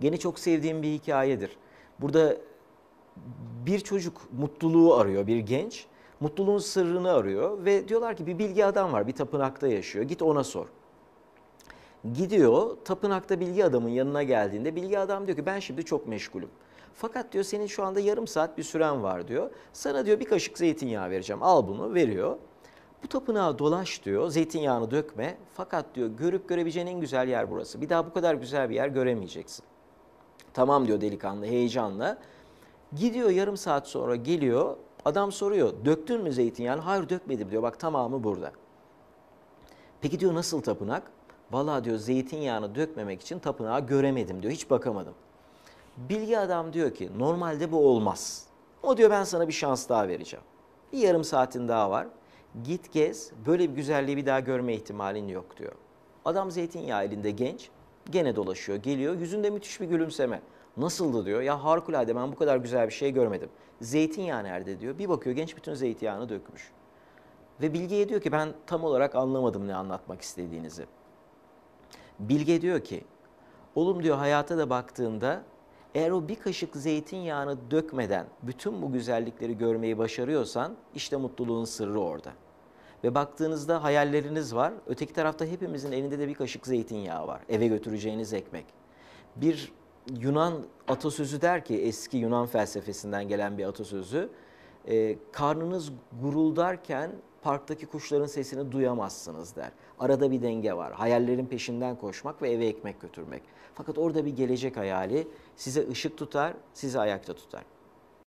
Gene çok sevdiğim bir hikayedir. Burada bir çocuk mutluluğu arıyor, bir genç. Mutluluğun sırrını arıyor ve diyorlar ki bir bilgi adam var, bir tapınakta yaşıyor. Git ona sor. Gidiyor, tapınakta bilgi adamın yanına geldiğinde bilgi adam diyor ki ben şimdi çok meşgulüm. Fakat diyor senin şu anda yarım saat bir süren var diyor. Sana diyor bir kaşık zeytinyağı vereceğim. Al bunu veriyor. Bu tapınağa dolaş diyor. Zeytinyağını dökme. Fakat diyor görüp görebileceğin en güzel yer burası. Bir daha bu kadar güzel bir yer göremeyeceksin. Tamam diyor delikanlı heyecanla. Gidiyor yarım saat sonra geliyor. Adam soruyor döktün mü zeytinyağını? Hayır dökmedim diyor bak tamamı burada. Peki diyor nasıl tapınak? Valla diyor zeytinyağını dökmemek için tapınağı göremedim diyor. Hiç bakamadım. Bilgi adam diyor ki normalde bu olmaz. O diyor ben sana bir şans daha vereceğim. Bir yarım saatin daha var. Git gez böyle bir güzelliği bir daha görme ihtimalin yok diyor. Adam zeytinyağı elinde genç. Gene dolaşıyor, geliyor. Yüzünde müthiş bir gülümseme. Nasıldı diyor. Ya harikulade ben bu kadar güzel bir şey görmedim. Zeytinyağı nerede diyor. Bir bakıyor genç bütün zeytinyağını dökmüş. Ve Bilge'ye diyor ki ben tam olarak anlamadım ne anlatmak istediğinizi. Bilge diyor ki oğlum diyor hayata da baktığında eğer o bir kaşık zeytinyağını dökmeden bütün bu güzellikleri görmeyi başarıyorsan işte mutluluğun sırrı orada.'' ve baktığınızda hayalleriniz var. Öteki tarafta hepimizin elinde de bir kaşık zeytinyağı var. Eve götüreceğiniz ekmek. Bir Yunan atasözü der ki eski Yunan felsefesinden gelen bir atasözü. E, karnınız guruldarken parktaki kuşların sesini duyamazsınız der. Arada bir denge var. Hayallerin peşinden koşmak ve eve ekmek götürmek. Fakat orada bir gelecek hayali size ışık tutar, sizi ayakta tutar.